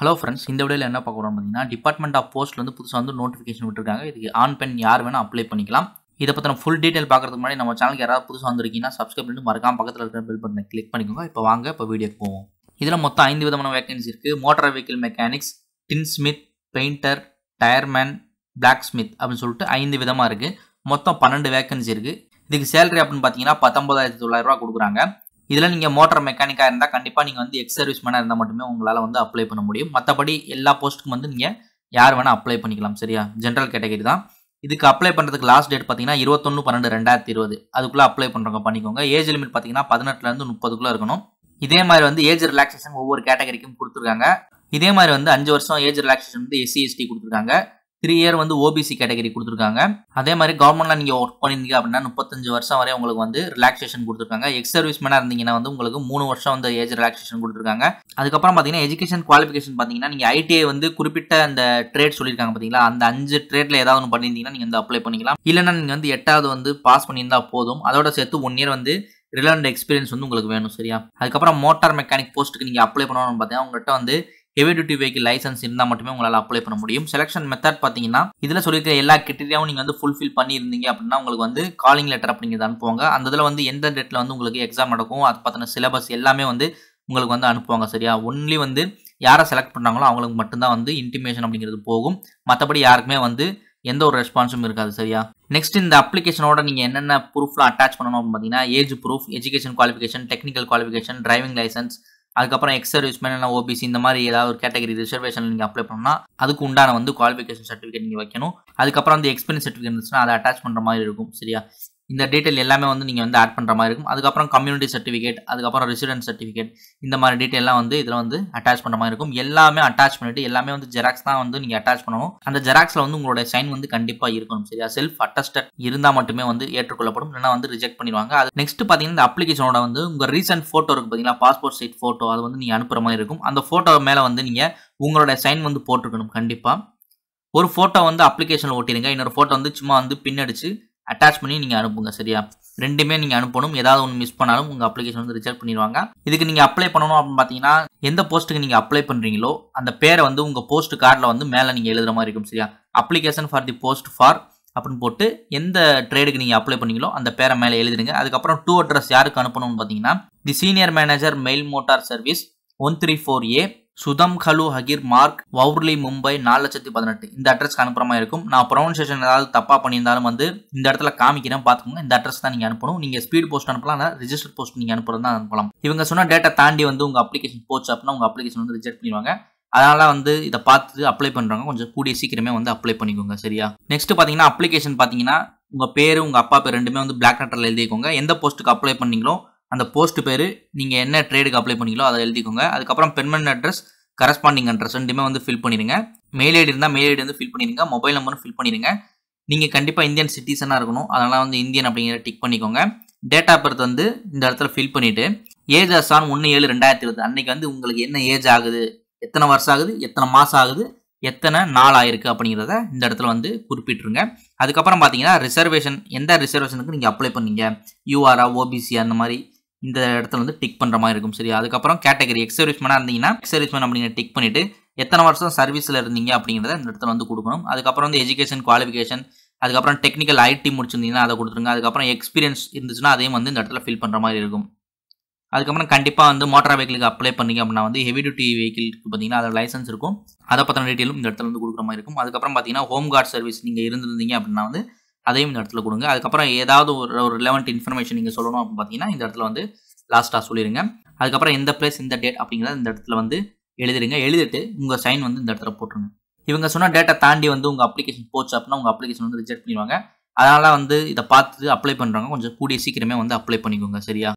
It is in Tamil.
ஹலோ ஃப்ரெண்ட்ஸ் இந்த விடையில் என்ன பார்க்க போகிறோம் பார்த்தீங்கன்னா டிபார்ட்மெண்ட் ஆஃப் போஸ்ட்டில் வந்து புதுசாக வந்து நோட்டிஃபிகேஷன் விட்டுருக்காங்க இதுக்கு ஆன் பெண் யார் வேணால் அப்ளை பண்ணிக்கலாம் இதை பற்றின ஃபுல் டீட்டெயில் பார்க்குறதுக்கு முன்னாடி நம்ம சேனலுக்கு யாராவது புதுசாக வந்திருக்கீங்கன்னா சப்ஸ்கிரைப் பண்ணிட்டு மறக்காம பக்கத்தில் இருக்கிற பில் பட்டனை கிளிக் பண்ணிக்கோங்க இப்போ வாங்க இப்போ வீடியோக்கு போவோம் இதில் மொத்தம் ஐந்து விதமான வேகன்சி இருக்குது motor vehicle mechanics tin smith painter tyreman black smith அப்படின்னு சொல்லிட்டு ஐந்து விதமாக இருக்குது மொத்தம் பன்னெண்டு வேகன்சி இருக்குது இதுக்கு சேலரி அப்படின்னு பார்த்தீங்கன்னா பத்தொம்பதாயிரத்தி தொள்ளாயிரரூவா கொடுக்குறாங்க இதில் நீங்கள் மோட்டர் மெக்கானிக்காக இருந்தால் கண்டிப்பாக நீங்கள் வந்து எக்ஸ் சர்வீஸ் மேனாக இருந்தால் மட்டுமே உங்களால் வந்து அப்ளை பண்ண முடியும் மற்றபடி எல்லா போஸ்ட்டுக்கும் வந்து நீங்கள் யார் வேணால் அப்ளை பண்ணிக்கலாம் சரியா ஜென்ரல் கேட்டகரி தான் இதுக்கு அப்ளை பண்ணுறதுக்கு லாஸ்ட் டேட் பார்த்தீங்கன்னா இருபத்தொன்று பன்னெண்டு ரெண்டாயிரத்தி இருபது அதுக்குள்ளே அப்ளை பண்ணுறவங்க பண்ணிக்கோங்க ஏஜ் லிமிட் பார்த்தீங்கன்னா பதினெட்டுலேருந்து முப்பதுக்குள்ளே இருக்கணும் இதே மாதிரி வந்து ஏஜ் ரிலாக்ஸேஷன் ஒவ்வொரு கேட்டகரிக்கும் கொடுத்துருக்காங்க இதே மாதிரி வந்து அஞ்சு வருஷம் ஏஜ் ரிலாக்ஸேஷன் வந்து எஸ்சி எஸ்டி கொடுத்துருக்காங்க த்ரீ இயர் வந்து ஓபிசி கேட்டகரி கொடுத்துருக்காங்க அதே மாதிரி கவர்மெண்ட்ல நீங்கள் ஒர்க் பண்ணிருந்தீங்க அப்படின்னா முப்பத்தஞ்சு வருஷம் வரை உங்களுக்கு வந்து ரிலாக்ஸேஷன் கொடுத்துருக்காங்க எக்ஸ் சர்வீஸ் மேனாக இருந்தீங்கன்னா வந்து உங்களுக்கு மூணு வருஷம் வந்து ஏஜ் ரிலாக்ஸேஷன் கொடுத்துருக்காங்க அதுக்கப்புறம் பார்த்தீங்கன்னா எஜுகேஷன் குவாலிஃபிகேஷன் பார்த்தீங்கன்னா நீங்கள் ஐடிஐ வந்து குறிப்பிட்ட அந்த ட்ரேட் சொல்லியிருக்காங்க பார்த்தீங்களா அந்த அஞ்சு ட்ரேட்ல ஏதாவது ஒன்று பண்ணியிருந்தீங்கன்னா நீங்கள் வந்து அப்ளை பண்ணிக்கலாம் இல்லைன்னா நீங்கள் வந்து எட்டாவது வந்து பாஸ் பண்ணியிருந்தா போதும் அதோட சேர்த்து ஒன் இயர் வந்து ரிலவெண்ட் எக்ஸ்பீரியன்ஸ் வந்து உங்களுக்கு வேணும் சரியா அதுக்கப்புறம் மோட்டார் மெக்கானிக் போஸ்ட்டுக்கு நீங்கள் அப்ளை பண்ணணும்னு பார்த்தீங்கன்னா உங்கள்கிட்ட வந்து ஹெவி டியூட்டி வெஹிக்கிள் லைசன்ஸ் இருந்தால் மட்டுமே உங்களால் அப்ளை பண்ண முடியும் செலக்ஷன் மெத்தட் பார்த்தீங்கன்னா இதில் சொல்லியிருக்கிற எல்லா கிரிட்டீரியாவும் நீங்கள் வந்து ஃபுல்ஃபில் பண்ணியிருந்தீங்க அப்படின்னா உங்களுக்கு வந்து காலிங் லெட்டர் அப்படிங்கிறது அனுப்புவாங்க அந்த இதில் வந்து எந்த டேட்டில் வந்து உங்களுக்கு எக்ஸாம் நடக்கும் அது பார்த்தின சிலபஸ் எல்லாமே வந்து உங்களுக்கு வந்து அனுப்புவாங்க சரியா ஒன்லி வந்து யாரை செலக்ட் பண்ணுறாங்களோ அவங்களுக்கு மட்டும்தான் வந்து இன்டிமேஷன் அப்படிங்கிறது போகும் மற்றபடி யாருக்குமே வந்து எந்த ஒரு ரெஸ்பான்ஸும் இருக்காது சரியா நெக்ஸ்ட் இந்த அப்ளிகேஷனோட நீங்கள் என்னென்ன ப்ரூஃப்லாம் அட்டாச் பண்ணணும் அப்படின்னு பார்த்தீங்கன்னா age proof education qualification technical qualification driving licence அதுக்கப்புறம் எக்ஸ் சர்வீஸ் மேன் என்ன ஓபிசி இந்த மாதிரி ஏதாவது ஒரு கேட்டகரி ரிசர்வேஷன் நீங்கள் அப்ளை பண்ணால் அதுக்கு உண்டான வந்து குவாலிஃபிகேஷன் சர்டிஃபிகேட் நீங்கள் வைக்கணும் அதுக்கப்புறம் அந்த எக்ஸ்பீரியன்ஸ் சர்டிஃபிகேட் இருந்துச்சுன்னா அதை அட்டாச் பண்ணுற மாதிரி இருக்கும் சரியா இந்த டீட்டெயில் எல்லாமே வந்து நீங்கள் வந்து ஆட் பண்ணுற மாதிரி இருக்கும் அதுக்கப்புறம் கம்யூனிட்டி சர்டிஃபிகேட் அதுக்கப்புறம் ரெசிடென்ட் சர்டிஃபிகேட் இந்த மாதிரி டீட்டெயிலாம் வந்து இதில் வந்து அட்டாச் பண்ணுற மாதிரி இருக்கும் எல்லாமே அட்டாச் பண்ணிவிட்டு எல்லாமே வந்து ஜெராக்ஸ் தான் வந்து நீங்கள் அட்டாச் பண்ணணும் அந்த ஜெராக்ஸில் வந்து உங்களுடைய சைன் வந்து கண்டிப்பாக இருக்கணும் சரியா செல்ஃப் அட்டஸ்டட் இருந்தால் மட்டுமே வந்து ஏற்றுக்கொள்ளப்படும் இல்லைனா வந்து ரிஜெக்ட் பண்ணிடுவாங்க அது நெக்ஸ்ட் பார்த்தீங்கன்னா இந்த அப்ளிகேஷனோட வந்து உங்கள் ரீசெண்ட் ஃபோட்டோ இருக்குது பார்த்தீங்களா பாஸ்போர்ட் சைட் ஃபோட்டோ அது வந்து நீங்கள் அனுப்புகிற மாதிரி இருக்கும் அந்த ஃபோட்டோ மேலே வந்து நீங்கள் உங்களுடைய சைன் வந்து போட்டிருக்கணும் கண்டிப்பாக ஒரு ஃபோட்டோ வந்து அப்ளிகேஷனில் ஓட்டிடுங்க இன்னொரு ஃபோட்டோ வந்து சும்மா வந்து பின்னடிச்சு அட்டாச் பண்ணி நீங்கள் அனுப்புங்க சரியா ரெண்டுமே நீங்கள் அனுப்பணும் ஏதாவது ஒன்று மிஸ் பண்ணாலும் உங்கள் அப்ளிகேஷன் வந்து ரிஜெக்ட் பண்ணிடுவாங்க இதுக்கு நீங்கள் அப்ளை பண்ணணும் அப்படின்னு பார்த்தீங்கன்னா எந்த போஸ்ட்டுக்கு நீங்கள் அப்ளை பண்ணுறீங்களோ அந்த பேரை வந்து உங்கள் போஸ்ட் கார்டில் வந்து மேலே நீங்கள் எழுதுகிற மாதிரி இருக்கும் சரியா application for the post for அப்படின்னு போட்டு எந்த ட்ரேடுக்கு நீங்கள் அப்ளை பண்ணீங்களோ அந்த பேரை மேலே எழுதிடுங்க அதுக்கப்புறம் டூ அட்ரஸ் யாருக்கு அனுப்பணும்னு பார்த்தீங்கன்னா the senior manager mail motor service one three four A Sudam Kalu Ahire mark வவுர்லி Mumbai நாலு லட்சத்தி பதினெட்டு இந்த அட்ரஸ்க்கு அனுப்புற மாதிரி இருக்கும் நான் ப்ரௌன்சேஷன் ஏதாவது தப்பாக பண்ணியிருந்தாலும் வந்து இந்த இடத்துல காமிக்கிறேன் பார்த்துக்கோங்க இந்த அட்ரஸ் தான் நீங்கள் அனுப்பணும் நீங்கள் ஸ்பீட் போஸ்ட் அனுப்பலாம் இல்லை ரிஜிஸ்டர் போஸ்ட் நீங்கள் அனுப்புறது தான் அனுப்பலாம் இவங்க சொன்ன டேட்டா தாண்டி வந்து உங்கள் அப்ளிகேஷன் போச்சு அப்படின்னா உங்கள் அப்ளிகேஷன் வந்து ரிஜெக்ட் பண்ணிடுவாங்க அதனால் வந்து இதை பார்த்து அப்ளை பண்ணுறாங்க கொஞ்சம் கூடிய சீக்கிரமே வந்து அப்ளை பண்ணிக்கோங்க சரியா நெக்ஸ்ட் பார்த்தீங்கன்னா அப்ளிகேஷன் பார்த்தீங்கன்னா உங்கள் பேர் உங்கள் அப்பா பேர் ரெண்டுமே வந்து பிளாக் லெட்டரில் எழுதிக்கோங்க எந்த போஸ்ட்டுக்கு அப்ளை பண்ணீங்களோ அந்த போஸ்ட் பேர் நீங்கள் என்ன ட்ரேடுக்கு அப்ளை பண்ணிக்கலோ அதை எழுதிக்கோங்க அதுக்கப்புறம் பெர்மனன்ட் அட்ரஸ் கரஸ்பாண்டிங் அட்ரஸ் ரெண்டுமே வந்து ஃபில் பண்ணிடுங்க மெயில் ஐடி இருந்தால் மெயில் ஐடி வந்து ஃபில் பண்ணிடுங்க மொபைல் நம்பரும் ஃபில் பண்ணிடுங்க நீங்கள் கண்டிப்பாக இந்தியன் சிட்டிசனாக இருக்கணும் அதனால் வந்து இந்தியன் அப்படிங்கிற டிக் பண்ணிக்கோங்க டேட் ஆஃப் பர்த் வந்து இந்த இடத்துல ஃபில் பண்ணிவிட்டு ஏஜ் ஆசான் ஒன்று ஏழு ரெண்டாயிரத்தி இருபது அன்றைக்கி வந்து உங்களுக்கு என்ன ஏஜ் ஆகுது எத்தனை வருஷம் ஆகுது எத்தனை மாதம் ஆகுது எத்தனை நாள் ஆயிருக்கு அப்படிங்கிறத இந்த இடத்துல வந்து குறிப்பிட்டுருங்க அதுக்கப்புறம் பார்த்தீங்கன்னா ரிசர்வேஷன் எந்த ரிசர்வேஷனுக்கு நீங்கள் அப்ளை பண்ணீங்க யூஆர்ஆ ஓபிசி அந்த மாதிரி இந்த இடத்துல வந்து டிக் பண்ணுற மாதிரி இருக்கும் சரி அதுக்கப்புறம் கேட்டகரி எக்ஸ் மேனாக இருந்தீங்கன்னா எக்ஸ் சர்வீஸ்மேன் அப்படிங்கிற டிக் பண்ணிவிட்டு எத்தனை வருஷம் சர்வீஸில் இருந்தீங்க அப்படிங்கிறத இந்த இடத்துல வந்து கொடுக்கணும் அதுக்கப்புறம் வந்து எஜுகேஷன் குவாலிஃபிகேஷன் அதுக்கப்புறம் டெக்னிக்கல் ஐடி முடிச்சிருந்தீங்கன்னா அதை கொடுத்துருங்க அதுக்கப்புறம் எக்ஸ்பீரியன்ஸ் இருந்துச்சுன்னா அதையும் வந்து இந்த இடத்துல ஃபில் பண்ணுற மாதிரி இருக்கும் அதுக்கப்புறம் கண்டிப்பாக வந்து மோட்டார் வெஹிக்கிளுக்கு அப்ளை பண்ணீங்க அப்படின்னா வந்து ஹெவி டியூட்டி வெஹிக்கிள் பார்த்தீங்கன்னா அதோட லைசன்ஸ் இருக்கும் அதை பற்றின டீட்டெயிலும் இந்த இடத்துல வந்து கொடுக்குற மாதிரி இருக்கும் அதுக்கப்புறம் பார்த்தீங்கன்னா ஹோம் கார்டு சர்வீஸ் நீங்கள் இருந்திருந்தீங்க அப்படின்னா வந்து அதையும் இந்த இடத்துல கொடுங்க அதுக்கப்புறம் ஏதாவது ஒரு ஒரு ரிலவெண்ட் இன்ஃபர்மேஷன் நீங்கள் சொல்லணும் அப்படின்னு பார்த்தீங்கன்னா இந்த இடத்துல வந்து லாஸ்ட்டாக சொல்லிடுங்க அதுக்கப்புறம் எந்த பிளேஸ் இந்த டேட் அப்படிங்கிறத இந்த இடத்துல வந்து எழுதிடுங்க எழுதிட்டு உங்கள் சைன் வந்து இந்த இடத்துல போட்டுருங்க இவங்க சொன்ன டேட்டை தாண்டி வந்து உங்கள் அப்ளிகேஷன் போச்சு அப்படின்னா உங்கள் அப்ளிகேஷன் வந்து ரிஜெக்ட் பண்ணிடுவாங்க அதனால் வந்து இதை பார்த்து அப்ளை பண்ணுறவங்க கொஞ்சம் கூடிய சீக்கிரமே வந்து அப்ளை பண்ணிக்கோங்க சரியா